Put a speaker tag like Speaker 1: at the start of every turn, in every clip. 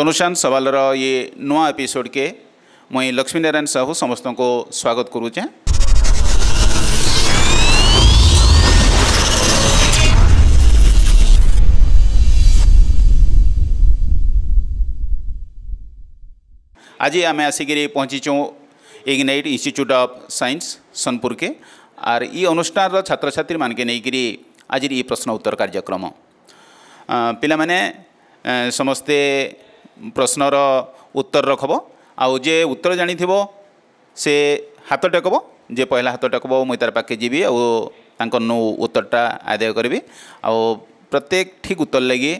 Speaker 1: ତନୁସାନ ସବାଲର ଇଏ ନୂଆ ଏପିସୋଡ଼କେ ମୁଇଁ ଲକ୍ଷ୍ମୀନାରାୟଣ ସାହୁ ସମସ୍ତଙ୍କୁ ସ୍ୱାଗତ କରୁଛେଁ আজি আমি আসিকি পৌঁছিছু ইগনাইট ইনস্টিচ্ୟୁଟ୍ ଅଫ୍ ସାଇନ୍ସ ସୋନପୁରକେ ଆର୍ ଇ ଅନୁଷ୍ଠାନର ଛାତ୍ରଛାତ୍ରୀମାନକେ ନେଇକିରି ଆଜିର ଇ ପ୍ରଶ୍ନ ଉତ୍ତର କାର୍ଯ୍ୟକ୍ରମ ପିଲାମାନେ ସମସ୍ତେ ପ୍ରଶ୍ନର ଉତ୍ତର ରଖବ ଆଉ ଯେ ଉତ୍ତର ଜାଣିଥିବ ସେ ହାତ ଟେକବ ଯେ ପହିଲା ହାତ ଟେକବ ମୁଇଁ ତାର ପାଖେ ଯିବି ଆଉ ତାଙ୍କ ନୁ ଉତ୍ତରଟା ଆଦାୟ କରିବି ଆଉ ପ୍ରତ୍ୟେକ ଠିକ୍ ଉତ୍ତର ଲାଗି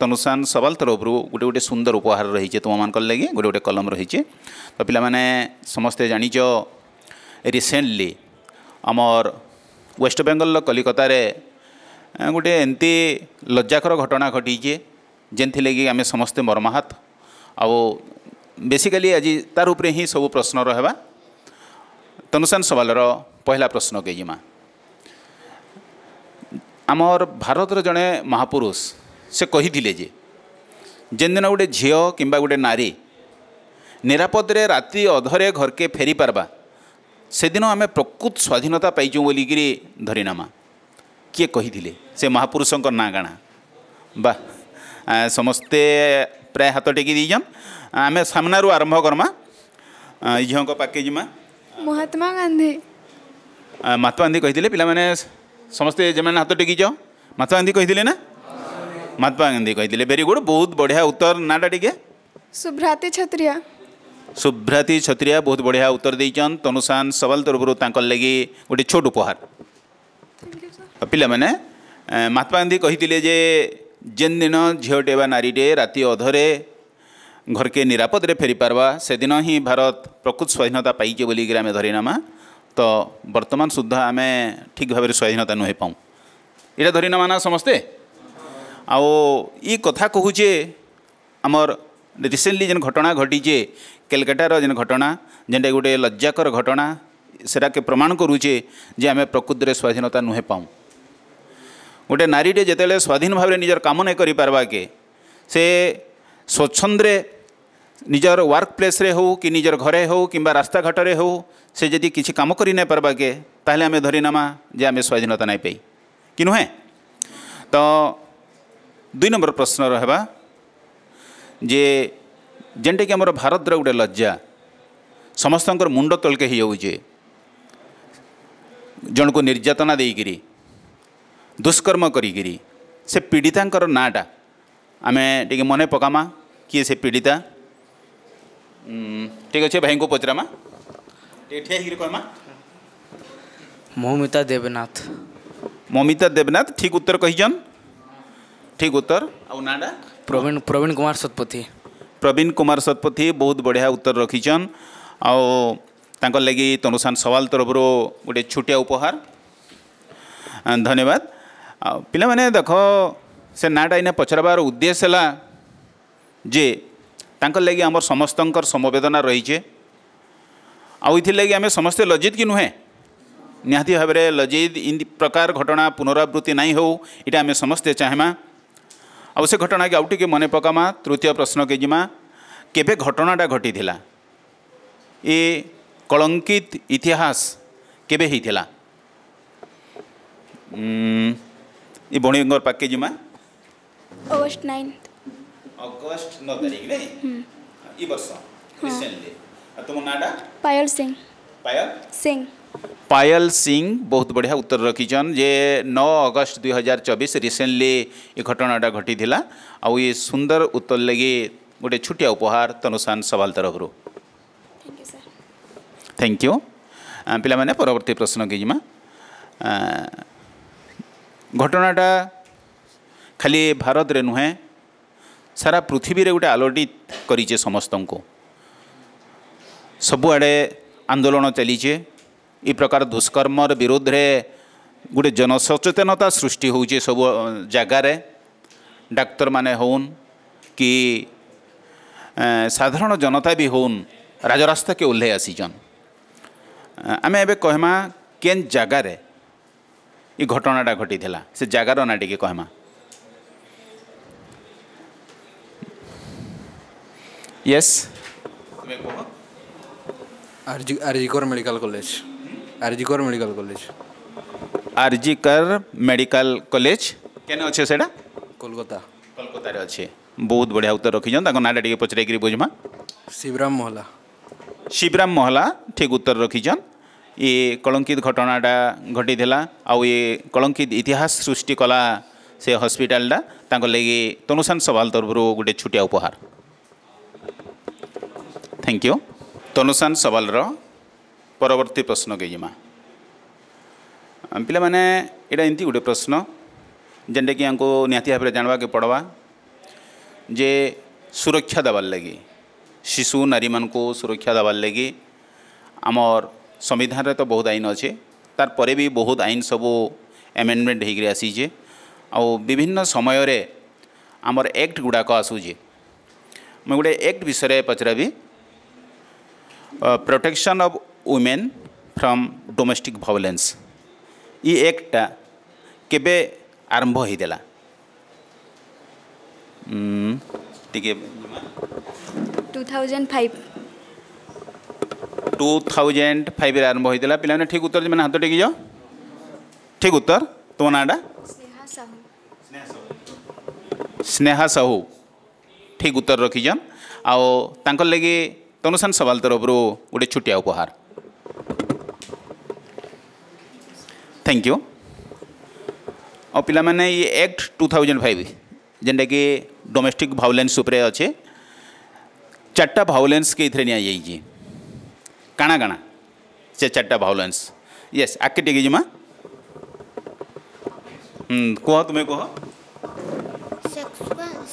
Speaker 1: তনুষ্ঠান সবাল তরফরু গোটে গোটে সুন্দর উপহার রয়েছে তোমামানকর লাগি গোটে গোটে কলম রয়েছে তো পিলামানে সমস্তে জানিছ রিসেন্টলি আমার ওয়েস্ট বেঙ্গল কলিকতার গোটে এমতি লজ্জাকর ঘটনা ঘটিছে ଯେନ୍ଥିର୍ଲାଗି ଆମେ ସମସ୍ତେ ମର୍ମାହତ ଆଉ ବେସିକାଲି ଆଜି ତାର ଉପରେ ହିଁ ସବୁ ପ୍ରଶ୍ନ ରହିବା ତନୁସାନ ସବାଲର ପହିଲା ପ୍ରଶ୍ନକେ ଯିମା ଆମର ଭାରତର ଜଣେ ମହାପୁରୁଷ ସେ କହିଥିଲେ ଯେ ଯେନ୍ଦିନ ଗୋଟେ ଝିଅ କିମ୍ବା ଗୋଟେ ନାରୀ ନିରାପଦରେ ରାତି ଅଧରେ ଘରକେ ଫେରି ପାର୍ବା ସେଦିନ ଆମେ ପ୍ରକୃତ ସ୍ୱାଧୀନତା ପାଇଛୁ ବୋଲିକିରି ଧରିନେମା କିଏ କହିଥିଲେ ସେ ମହାପୁରୁଷଙ୍କ ନାଁ କାଣା ବା समस्ते प्राय हाथ टेकी दीजन आम सामनार आरंभ करमा झीव पाके जीमा महात्मा गांधी महात्मा गांधी कही पे समस्ते जे मैंने हाथ टेकी महात्मा गांधी कही ना महात्मा गांधी कही वेरी गुड बहुत बढ़िया उत्तर नाटा टी सुभ्राति छत्रिया सुभ्राति छत्रिया बहुत बढ़िया उत्तर दे तनुषान सवाल तरफ लगे गोटे छोट उपहार पे महात्मा गांधी कही ଯେନ୍ ଦିନ ଝିଅଟେ ବା ନାରୀଟେ ରାତି ଅଧରେ ଘରକେ ନିରାପଦରେ ଫେରିପାର୍ବା ସେଦିନ ହିଁ ଭାରତ ପ୍ରକୃତ ସ୍ୱାଧୀନତା ପାଇଛେ ବୋଲିକିରି ଆମେ ଧରିନେମା ତ ବର୍ତ୍ତମାନ ସୁଦ୍ଧା ଆମେ ଠିକ୍ ଭାବରେ ସ୍ୱାଧୀନତା ନୁହେଁ ପାଉଁ ଏଇଟା ଧରିନେମା ନା ସମସ୍ତେ ଆଉ ଇ କଥା କହୁଛେ ଆମର ରିସେଣ୍ଟଲି ଯେନ୍ ଘଟଣା ଘଟିଛେ କେଲକାଟାର ଯେନ୍ ଘଟଣା ଯେନ୍ଟା ଗୋଟେ ଲଜ୍ଜାକର ଘଟଣା ସେଟାକେ ପ୍ରମାଣ କରୁଛେ ଯେ ଆମେ ପ୍ରକୃତରେ ସ୍ୱାଧୀନତା ନୁହେଁ ପାଉଁ ଗୋଟେ ନାରୀଟେ ଯେତେବେଳେ ସ୍ୱାଧୀନ ଭାବରେ ନିଜର କାମ ନାଇଁ କରିପାର୍ବାକେ ସେ ସ୍ୱଚ୍ଛନ୍ଦରେ ନିଜର ୱାର୍କ ପ୍ଲେସ୍ରେ ହେଉ କି ନିଜର ଘରେ ହେଉ କିମ୍ବା ରାସ୍ତାଘାଟରେ ହେଉ ସେ ଯଦି କିଛି କାମ କରି ନାଇଁ ପାର୍ବାକେ ତାହେଲେ ଆମେ ଧରିନେମା ଯେ ଆମେ ସ୍ୱାଧୀନତା ନାଇଁ ପାଇ କି ନୁହେଁ ତ ଦୁଇ ନମ୍ବର ପ୍ରଶ୍ନର ହେବା ଯେ ଯେନ୍ଟାକି ଆମର ଭାରତର ଗୋଟେ ଲଜ୍ଜା ସମସ୍ତଙ୍କର ମୁଣ୍ଡ ତଳକେ ହେଇଯାଉଛେ ଜଣକୁ ନିର୍ଯାତନା ଦେଇକିରି ଦୁଷ୍କର୍ମ କରିକିରି ସେ ପୀଡ଼ିତାଙ୍କର ନାଁଟା ଆମେ ଟିକେ ମନେ ପକାମା କିଏ ସେ ପୀଡ଼ିତା ଠିକ୍ ଅଛେ ଭାଇଙ୍କୁ ପଚରାମା ଟିକେ ଠିଆ ହେଇକିରି କହିମା ମୌମିତା ଦେବନାଥ ମୌମିତା ଦେବନାଥ ଠିକ୍ ଉତ୍ତର କହିଛନ୍ ଠିକ୍ ଉତ୍ତର ଆଉ ନାଁଟା ପ୍ରବୀଣ ପ୍ରବୀଣ କୁମାର ଶତପଥୀ ପ୍ରବୀଣ କୁମାର ଶତପଥୀ ବହୁତ ବଢ଼ିଆ ଉତ୍ତର ରଖିଛନ୍ ଆଉ ତାଙ୍କର ଲାଗି ତନୁସାନ ସୱାଲ ତରଫରୁ ଗୋଟେ ଛୋଟିଆ ଉପହାର ଧନ୍ୟବାଦ पहिाने देखा पचरा उद्देश आम समदना समस्तै लजित कि नुहेँ नि लजित इन प्रकार घटना पुनराब्ति नै समस्ते यता समस्तै घटना के आउँ मन पकामा तृतीय प्रश्न के जिमा के घटना घटिति ए कलंकित इतिहास के ये ଭଉଣୀଙ୍କର ପାଖକେ ଯିମା ଅଗଷ୍ଟ ନାଇନ୍ଥ ଅଗଷ୍ଟ ନଅ ତାରିଖରେ ଇ ବର୍ଷ ରିସେଣ୍ଟଲି ଆଉ ତୁମ ନାଁଟା पायल सिंह बहुत बढ़िया उत्तर रखिछन जे 9 अगस्त 2024 रिसेंटली ये घटनाटा घटी आउ ये सुंदर उत्तर लगे गोटे छोटिया उपहार तनुसान सवाल तरफ रु thank you sir thank you परवर्ती प्रश्न के जिमा ঘটনাটা খালি ভারতরে নুহে সারা পৃথিবীরে গোটে আলোড়িত করিছে সমস্ত সবুআড়ে আন্দোলন চালিছে এই প্রকার দুষ্কর্মর বিরুদ্ধে গোটে জনসচেতনতা সৃষ্টি হচ্ছে সবু জায়গায় ডাক্তার মানে হন কি সাধারণ জনতা বি হন রাজরাস্তাকে ওহ্লাই আসিছন আমি এবে কহমা কেন জায়গায় ଏ ଘଟଣାଟା ଘଟିଥିଲା ସେ ଜାଗାର ନାଁ ଟିକେ କହେମା yes R G R G Kar medical college R G Kar medical college R G Kar medical college କେନ ଅଛେ ସେଇଟା କୋଲକାତା କୋଲକାତାରେ ଅଛେ ବହୁତ ବଢ଼ିଆ ଉତ୍ତର ରଖିଛନ୍ ତାଙ୍କ ନାଁଟା ଟିକେ ପଚାରିକିରି ବୁଝମା ଶିବରାମ ମହଲା ଶିବରାମ ମହଲା ଠିକ୍ ଉତ୍ତର ରଖିଛନ୍ ଇ କଳଙ୍କିତ ଘଟଣାଟା ଘଟିଥିଲା ଆଉ ଇ କଳଙ୍କିତ ଇତିହାସ ସୃଷ୍ଟି କଲା ସେ ହସ୍ପିଟାଲଟା ତାଙ୍କ ଲାଗି ତନୁସାନ ସବାଲ ତରଫରୁ ଗୋଟେ ଛୋଟିଆ ଉପହାର ଥ୍ୟାଙ୍କ ୟୁ ତନୁସାନ ସବାଲର ପରବର୍ତ୍ତୀ ପ୍ରଶ୍ନକେ ଯିମା ପିଲାମାନେ ଏଇଟା ଏମିତି ଗୋଟେ ପ୍ରଶ୍ନ ଯେନ୍ଟାକି ଆମକୁ ନିହାତି ଭାବରେ ଜାଣିବାକେ ପଡ଼ବା ଯେ ସୁରକ୍ଷା ଦେବାର୍ ଲାଗି ଶିଶୁ ନାରୀମାନଙ୍କୁ ସୁରକ୍ଷା ଦେବାର୍ ଲାଗି ଆମର୍ संविधान तो बहुत आईन अच्छे तार पर भी बहुत आईन सबू एमेंडमेंट होकर आसीचे ଆଉ ବିଭିନ୍ନ ସମୟରେ ଆମର ଆକ୍ଟ ଗୁଡ଼ାକ ଆସୁଛି ମୁଁ ଗୋଟେ ଆକ୍ଟ ବିଷୟରେ ପଚରାବି protection of women from domestic violence ଇ ଆକ୍ଟଟା କେବେ ଆରମ୍ଭ ହୋଇଥିଲା ଟିକେ two thousand five two thousand five आरंभ होता पे ठीक उत्तर मैंने हाथ टेक ठीक उत्तर तुम नाटा स्नेहा साहू ठीक उत्तर रखीछन आउ लगे तनुसान सवाल तरफ गोटे छुटिया उपहार थैंक यू आ पाने ये एक्ट टू थाउजेंड फाइव जेनटा कि डोमेस्टिक भाओलेन्स अच्छे चार्टा भाओलेन्स के नि काणा काणा से चार्टा भाउलेन्स येस आगे टिके जीमा कह तुम्हें कह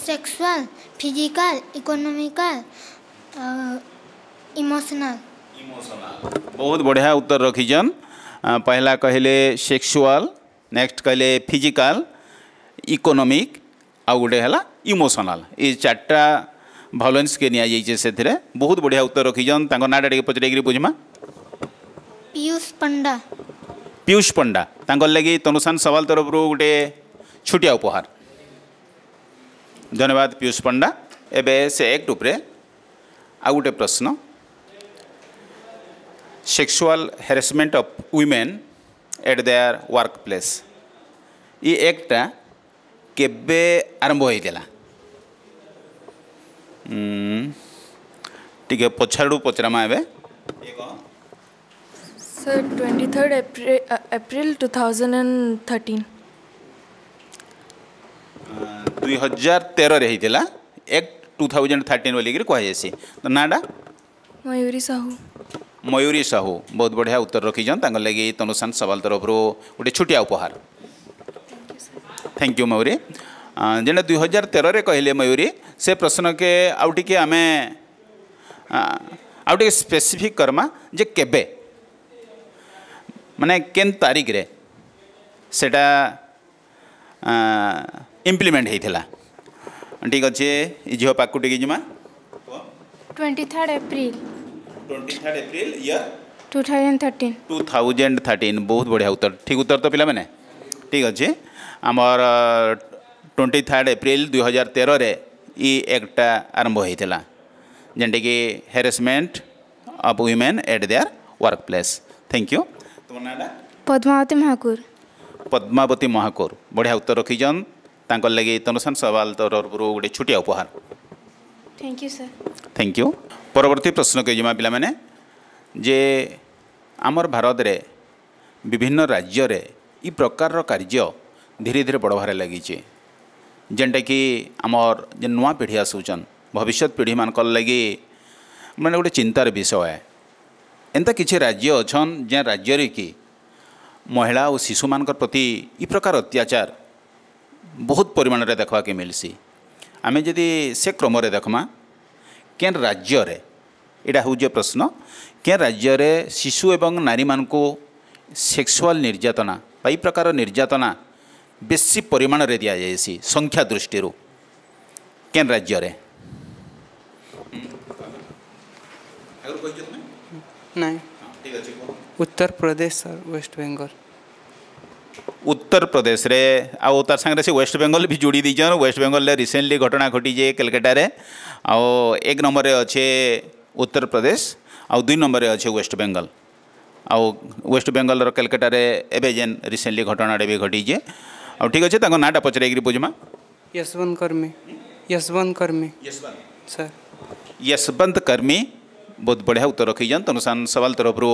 Speaker 1: सेक्सुअल फिजिकल इकोनॉमिकल इमोशनल बहुत बढ़िया उत्तर रखीजन पहला कहले सेक्सुअल नेक्स्ट कहले फिजिकल इकोनॉमिक आउ गोटे है इमोशनल ये चार्टा भलेन्स के निजी से बहुत बढ़िया उत्तर रखीजन नाटा टे पचर बुझमा पीयूष पंडा पीयूष पंडा तगि तनुषान सवाल तरफ रू गए छोटिया उपहार धन्यवाद पीयूष पंडा एवं से एक टूप्रे आ गए प्रश्न sexual harassment of women at workplace ये एक्टा केरंभ होता টিকে পছাড়ু পচরামা এবে sir 23rd April, uh, April 2013 2013 रे हेतिला एक 2013 बोली के कहै छै तो नाडा मयूरी साहू मयूरी साहू बहुत बढ़िया उत्तर रखी जन तांग सवाल तरफ रो गोटे छुटिया उपहार थैंक यू मयूरी जेटा दुई हजार तेरह कहले मयूरी से प्रश्न के आउटे आम आउटे स्पेसीफिक करमा जे के माने केन तारीख रे सेटा इम्प्लीमेंट होता ठीक अच्छे झील पाकू टे जीमा twenty third April twenty third April two thousand thirteen two thousand thirteen बहुत बढ़िया उत्तर ठीक उत्तर तो पिला मैंने ठीक अच्छे आमर ट्वेंटी थर्ड एप्रिल दुई हजार तेरह ଇ ଆକ୍ଟଟା ଆରମ୍ଭ ହୋଇଥିଲା ଯେନ୍ଟାକି harassment of women at their workplace thank you ତୁମ ନାଁଟା ପଦ୍ମାବତୀ ମହାକୁର ପଦ୍ମାବତୀ ମହାକୁର ବଢ଼ିଆ ଉତ୍ତର ରଖିଛନ୍ ତାଙ୍କର ଲାଗି ତନୁସାନ ସୱାଲ ତରଫରୁ ଗୋଟେ ଛୋଟିଆ ଉପହାର thank you sir thank you ପରବର୍ତ୍ତୀ ପ୍ରଶ୍ନକୁ ଯିମା ପିଲାମାନେ ଯେ ଆମର ଭାରତରେ ବିଭିନ୍ନ ରାଜ୍ୟରେ ଇ ପ୍ରକାରର କାର୍ଯ୍ୟ ଧୀରେ ଧୀରେ ବଡ଼ ଭାବରେ ଲାଗିଛି जेनटा कि आमर जेन नुआ पीढ़ी आसूचन भविष्य पीढ़ी मान लगे मैंने गोटे चिंतार विषय एंता कि राज्य अच्छे जे राज्य कि महिला और शिशु मान प्रति य प्रकार अत्याचार बहुत परिमाण में देखा कि मिलसी आम जी से क्रम देखमा के राज्य यहाँ हूँ प्रश्न के राज्य शिशु एवं नारी मान सेक्सुअल निर्यातना प्रकार निर्यातना ବେଶୀ ପରିମାଣରେ ଦିଆଯାଇଛି ସଂଖ୍ୟା ଦୃଷ୍ଟିରୁ କେନ୍ ରାଜ୍ୟରେ ନାଇଁ ଉତ୍ତର ପ୍ରଦେଶ ସାର୍ ୱେଷ୍ଟ ବେଙ୍ଗଲ ଉତ୍ତର ପ୍ରଦେଶରେ ଆଉ ତା ସାଙ୍ଗରେ ସେ ୱେଷ୍ଟ ବେଙ୍ଗଲ ବି ଯୋଡ଼ି ଦେଇଛନ୍ ୱେଷ୍ଟ ବେଙ୍ଗଲରେ ରିସେଣ୍ଟଲି ଘଟଣା ଘଟିଛେ କେଲକାଟାରେ ଆଉ ଏକ ନମ୍ବରରେ ଅଛେ ଉତ୍ତର ପ୍ରଦେଶ ଆଉ ଦୁଇ ନମ୍ବରରେ ଅଛେ ୱେଷ୍ଟ ବେଙ୍ଗଲ ଆଉ ୱେଷ୍ଟ ବେଙ୍ଗଲର କେଲକାଟାରେ ଏବେ ଯେନ୍ ରିସେଣ୍ଟଲି ଘଟଣାଟେ ବି ଘଟିଛେ आ ठीक ଅଛି ତାଙ୍କ ନାଁଟା ପଚରାଇକିରି बुझमा यशवंत कर्मी यशवंत कर्मी सर यशवंत कर्मी बहुत बढ़िया उत्तर रखी तनुसान सवाल तरफ रो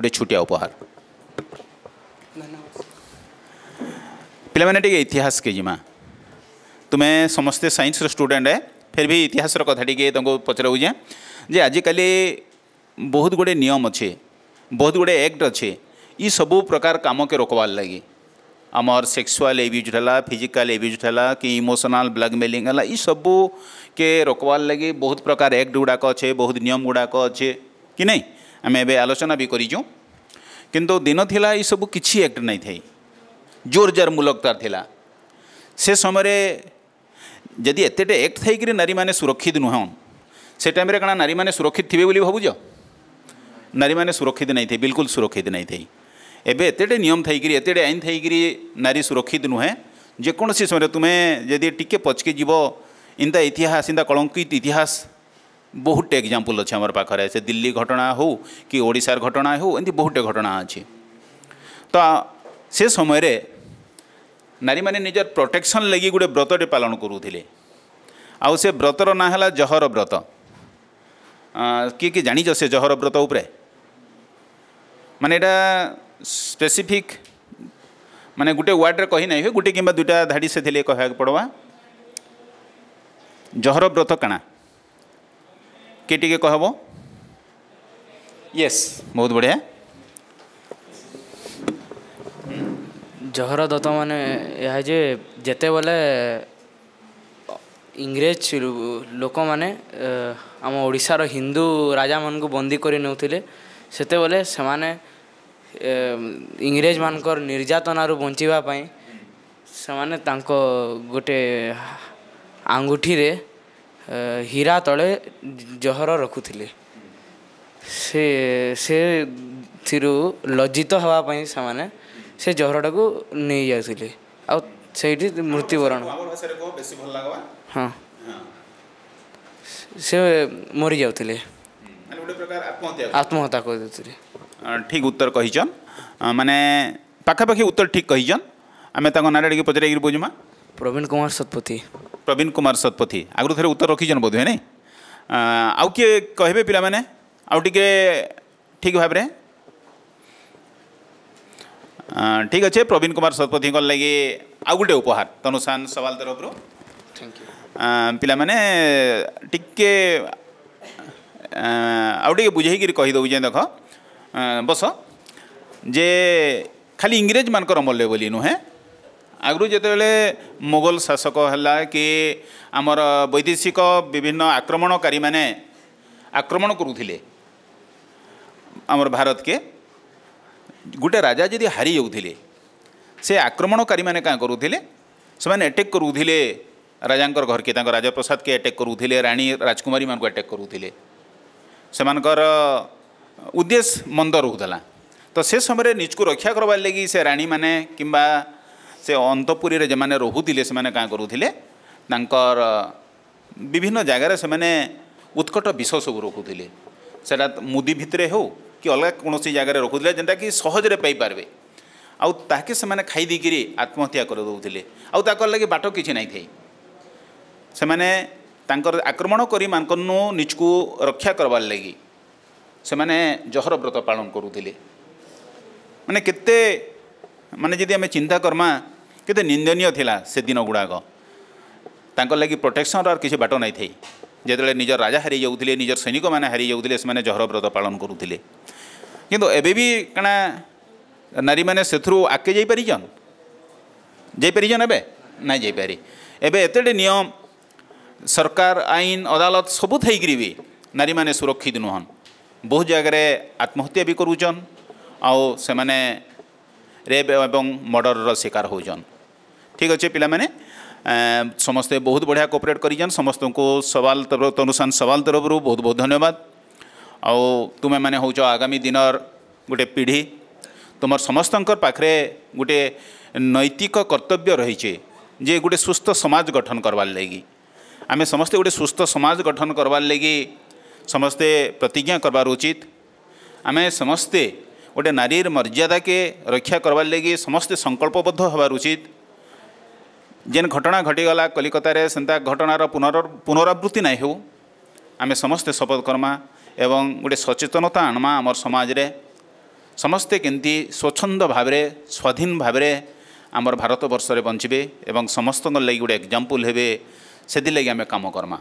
Speaker 1: गए छुटिया उपहार पे इतिहास के जीमा तुम्हें समस्ते रो स्टूडेंट है फिर भी इतिहास कथा टे पचराऊे जे आजिकल बहुत गुड़े नियम अच्छे बहुत गुड़े एक्ट अच्छे ये सब प्रकार काम के रोकवार लगी आमर सेक्सुआल एब्यूज है फिजिकाल एब्यूज है कि इमोशनाल ब्लाकमेलिंग है यू के रोकवार लगे बहुत प्रकार एक्ट गुड़ाक अच्छे बहुत नियम गुड़ाक अच्छे कि नहीं आम ए आलोचना भी करूँ किंतु दिन थिला ये सब किसी एक्ट नहीं थे जोरजार मूलकतार थिला से समय जदि एत एक्ट थी नारी मैंने सुरक्षित नुह से टाइम कण नारी मैंने सुरक्षित थे भाज नारी मैंने सुरक्षित नहीं थे बिल्कुल सुरक्षित नहीं थी ଏବେ ଏତେଟେ ନିୟମ ଥାଇକିରି ଏତେଟେ ଆଇନ ଥାଇକିରି ନାରୀ ସୁରକ୍ଷିତ ନୁହେଁ ଯେକୌଣସି ସମୟରେ ତୁମେ ଯଦି ଟିକେ ପଚକି ଯିବ ଇନ୍ତା ଇତିହାସ ଇନ୍ତା କଳଙ୍କିତ ଇତିହାସ ବହୁତଟେ ଏକ୍ଜାମ୍ପଲ୍ ଅଛି ଆମର ପାଖରେ ସେ ଦିଲ୍ଲୀ ଘଟଣା ହେଉ କି ଓଡ଼ିଶାର ଘଟଣା ହେଉ ଏମିତି ବହୁତଟେ ଘଟଣା ଅଛି ତ ସେ ସମୟରେ ନାରୀମାନେ ନିଜର ପ୍ରୋଟେକ୍ସନ୍ ଲାଗି ଗୋଟେ ବ୍ରତଟେ ପାଳନ କରୁଥିଲେ ଆଉ ସେ ବ୍ରତର ନାଁ ହେଲା ଜହର ବ୍ରତ କିଏ କିଏ ଜାଣିଛ ସେ ଜହର ବ୍ରତ ଉପରେ ମାନେ ଏଇଟା स्पेसिफिक माने गोटे वार्ड्रे कही ना हुए गोटे कि दुईटा धाड़ी से कहवाक पड़वा जहर व्रत काणा किए टे कह यस बहुत बढ़िया ଜହର ଦତ୍ତ ମାନେ ଏହା ଯେ ଯେତେବେଳେ ଇଂରେଜ ଲୋକମାନେ ଆମ ଓଡ଼ିଶାର ହିନ୍ଦୁ ରାଜାମାନଙ୍କୁ बंदी करते ନେଉଥିଲେ ସେତେବେଳେ ସେମାନେ ଇଂରେଜମାନଙ୍କର ନିର୍ଯାତନାରୁ ବଞ୍ଚିବା ପାଇଁ ସେମାନେ ତାଙ୍କ ଗୋଟେ ଆଙ୍ଗୁଠିରେ ହୀରା ତଳେ ଜହର ରଖୁଥିଲେ ସେ ସେଥିରୁ ଲଜ୍ଜିତ ହେବା ପାଇଁ ସେମାନେ ସେ ଜହରଟାକୁ ନେଇଯାଉଥିଲେ ଆଉ ସେଇଠି ମୃତ୍ୟୁବରଣ ହଁ ସେ ମରିଯାଉଥିଲେ ଆତ୍ମହତ୍ୟା କରିଦେଉଥିଲେ ঠিক উত্তর কহিছন মানে পাখাপাখি উত্তর ঠিক কহিছন আমি তাঁর নাঁটা টিকি পচারি বুঝমা প্রবীণ কুমার শতপথী প্রবীণ কুমার শতপথী আগর থেকে উত্তর রখিছন বোধ হয় আউ কি কহবে পিলা মানে আউ টিকে ঠিক ভাবে ঠিক আছে প্রবীণ কুমার শতপথী লাগি আউ গোটে উপহার তনুসান সওয়াল তরফর ପିଲାମାନେ ଟିକେ ଆଉ ଟିକେ ବୁଝେଇକିରି କହିଦେଉଛେଁ ଦେଖ ବସ ଯେ ଖାଲି ଇଂରେଜମାନଙ୍କର ଅମଲରେ ବୋଲି ନୁହେଁ ଆଗରୁ ଯେତେବେଳେ ମୋଗଲ ଶାସକ ହେଲା କି ଆମର ବୈଦେଶିକ ବିଭିନ୍ନ ଆକ୍ରମଣକାରୀମାନେ ଆକ୍ରମଣ କରୁଥିଲେ ଆମର ଭାରତକେ ଗୋଟେ ରାଜା ଯଦି ହାରି ଯାଉଥିଲେ ସେ ଆକ୍ରମଣକାରୀମାନେ କାଁ କରୁଥିଲେ ସେମାନେ ଆଟାକ୍ କରୁଥିଲେ ରାଜାଙ୍କର ଘରକେ ତାଙ୍କ ରାଜପ୍ରସାଦକେ ଆଟାକ୍ କରୁଥିଲେ ରାଣୀ ରାଜକୁମାରୀମାନଙ୍କୁ ଆଟାକ୍ କରୁଥିଲେ ସେମାନଙ୍କର ଉଦ୍ଦେଶ୍ୟ ମନ୍ଦ ରହୁଥିଲା ତ ସେ ସମୟରେ ନିଜକୁ ରକ୍ଷା କରବାର୍ ଲାଗି ସେ ରାଣୀମାନେ କିମ୍ବା ସେ ଅନ୍ତପୁରୀରେ ଯେମାନେ ରହୁଥିଲେ ସେମାନେ କାଁ କରୁଥିଲେ ତାଙ୍କର ବିଭିନ୍ନ ଜାଗାରେ ସେମାନେ ଉତ୍କଟ ବିଷ ସବୁ ରଖୁଥିଲେ ସେଇଟା ମୁଦି ଭିତରେ ହେଉ କି ଅଲଗା କୌଣସି ଜାଗାରେ ରଖୁଥିଲେ ଯେନ୍ଟାକି ସହଜରେ ପାଇପାରିବେ ଆଉ ତାହାକେ ସେମାନେ ଖାଇଦେଇକିରି ଆତ୍ମହତ୍ୟା କରିଦେଉଥିଲେ ଆଉ ତାଙ୍କର ଲାଗି ବାଟ କିଛି ନାହିଁ ଥାଏ ସେମାନେ ତାଙ୍କର ଆକ୍ରମଣ କରି ମାନଙ୍କନୁ ନିଜକୁ ରକ୍ଷା କରବାର୍ ଲାଗି ସେମାନେ ଜହର ବ୍ରତ ପାଳନ କରୁଥିଲେ ମାନେ କେତେ ମାନେ ଯଦି ଆମେ ଚିନ୍ତା କର୍ମା କେତେ ନିନ୍ଦନୀୟ ଥିଲା ସେ ଦିନ ଗୁଡ଼ାକ ତାଙ୍କ ଲାଗି ପ୍ରୋଟେକ୍ସନ୍ର କିଛି ବାଟ ନାଇଁ ଯେତେବେଳେ ନିଜ ରାଜା ହାରିଯାଉଥିଲେ ନିଜର ସୈନିକମାନେ ହାରି ଯାଉଥିଲେ ସେମାନେ ଜହର ବ୍ରତ ପାଳନ କରୁଥିଲେ କିନ୍ତୁ ଏବେ ବି କାଣା ନାରୀମାନେ ସେଥିରୁ ଆଗକେ ଯାଇପାରିଛନ୍ ଯାଇପାରିଛନ୍ ଏବେ ନାଇଁ ଯାଇପାରି ଏବେ ଏତେଟେ ନିୟମ ସରକାର ଆଇନ ଅଦାଲତ ସବୁ ଥାଇକିରି ବି ନାରୀମାନେ ସୁରକ୍ଷିତ ନୁହନ୍ বহু জায়গায় আত্মহত্যা বি করুছন আও সেমানে ରେପ୍ ଏବଂ ମର୍ଡ଼ରର ଶିକାର ହେଉଛନ୍ ଠିକ୍ ଅଛେ ପିଲାମାନେ ସମସ୍ତେ ବହୁତ ବଢ଼ିଆ କୋପରେଟ୍ କରିଛନ୍ ସମସ୍ତଙ୍କୁ ସବାଲ ତରଫ ତନୁସାନ ସବାଲ ତରଫରୁ ବହୁତ ବହୁତ ଧନ୍ୟବାଦ ଆଉ ତୁମେମାନେ ହେଉଛ ଆଗାମୀ ଦିନର ଗୋଟେ ପିଢ଼ି ତୁମର ସମସ୍ତଙ୍କର ପାଖରେ ଗୋଟେ ନୈତିକ କର୍ତ୍ତବ୍ୟ ରହିଛେ ଯେ ଗୋଟେ ସୁସ୍ଥ ସମାଜ ଗଠନ କରବାର୍ ଲାଗି ଆମେ ସମସ୍ତେ ଗୋଟେ ସୁସ୍ଥ ସମାଜ ଗଠନ କରବାର୍ ଲାଗି समस्ते प्रतिज्ञा उचित आमे समस्ते गए नारी के रक्षा गर्बार लगि समस्ते संकल्पबद्ध हवार उचित जेन घटना घटिगला कलिकतै सेन्टा घटना पुन पुनराब्ति नै हौ आमे समे एवं ए सचेतनता आमा आम समे समे के स्वन्द भावे स्वाधीन भाव भावे आम भारतवर्ष बञ्चे समि गएजाम्पल हे सिमे कम कर्मा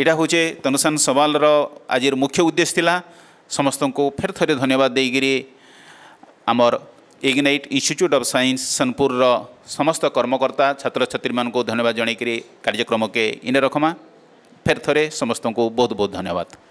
Speaker 1: एउटा हौ चाहिँ सवाल सवालर आज मुख्य उद्देश्य थिएर थोर धन्यवाद दिइर इग्नैट इन्स्टिच्युट अफ सइन्स सोनपुर र समस्त कर्मकर्ता छात्र छु धन्यवाद जनकरी कार्यक्रमकै इन रकमा फेरे समस्तु बहुत बहुत धन्यवाद